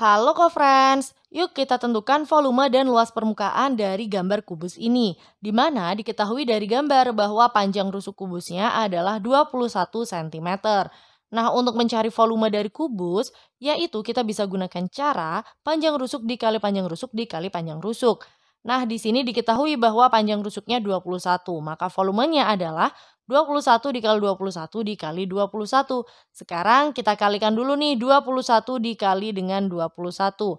Halo co-friends, yuk kita tentukan volume dan luas permukaan dari gambar kubus ini, di mana diketahui dari gambar bahwa panjang rusuk kubusnya adalah 21 cm. Nah, untuk mencari volume dari kubus, yaitu kita bisa gunakan cara panjang rusuk dikali panjang rusuk dikali panjang rusuk. Nah, di sini diketahui bahwa panjang rusuknya 21, maka volumenya adalah 21 dikali 21 dikali 21. Sekarang kita kalikan dulu nih 21 dikali dengan 21.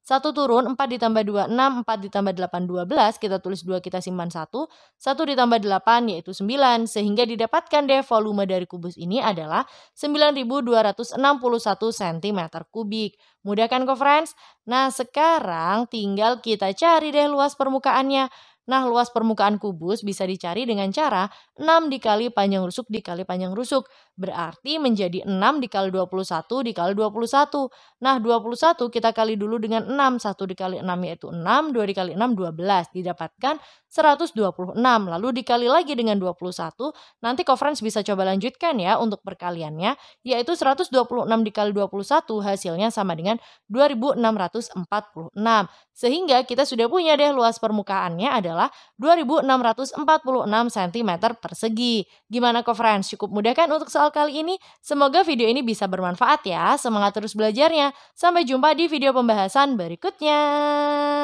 1 turun, 4 ditambah 2, 6, 4 ditambah 8, 12, kita tulis 2, kita simpan 1, 1 ditambah 8 yaitu 9, sehingga didapatkan deh volume dari kubus ini adalah 9261 cm kubik. Mudah kan, co-friends? Nah, sekarang tinggal kita cari deh luas permukaannya. Nah, luas permukaan kubus bisa dicari dengan cara 6 dikali panjang rusuk dikali panjang rusuk. Berarti menjadi 6 dikali 21 dikali 21. Nah, 21 kita kali dulu dengan 6. 1 dikali 6 yaitu 6, 2 dikali 6 12. Didapatkan 126. Lalu dikali lagi dengan 21. Nanti conference bisa coba lanjutkan ya untuk perkaliannya. Yaitu 126 dikali 21 hasilnya sama dengan 2646. Sehingga kita sudah punya deh luas permukaannya ada adalah 2646 cm persegi. Gimana kok friends? Cukup mudah kan untuk soal kali ini? Semoga video ini bisa bermanfaat ya. Semangat terus belajarnya. Sampai jumpa di video pembahasan berikutnya.